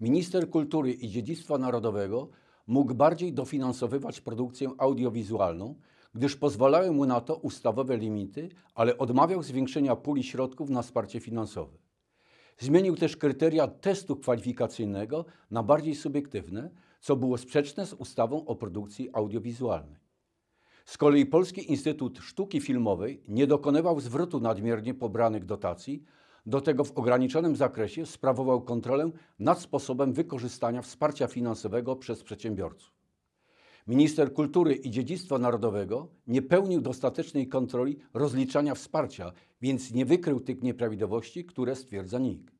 minister kultury i dziedzictwa narodowego mógł bardziej dofinansowywać produkcję audiowizualną, gdyż pozwalały mu na to ustawowe limity, ale odmawiał zwiększenia puli środków na wsparcie finansowe. Zmienił też kryteria testu kwalifikacyjnego na bardziej subiektywne, co było sprzeczne z ustawą o produkcji audiowizualnej. Z kolei Polski Instytut Sztuki Filmowej nie dokonywał zwrotu nadmiernie pobranych dotacji, do tego w ograniczonym zakresie sprawował kontrolę nad sposobem wykorzystania wsparcia finansowego przez przedsiębiorców. Minister Kultury i Dziedzictwa Narodowego nie pełnił dostatecznej kontroli rozliczania wsparcia, więc nie wykrył tych nieprawidłowości, które stwierdza NIK.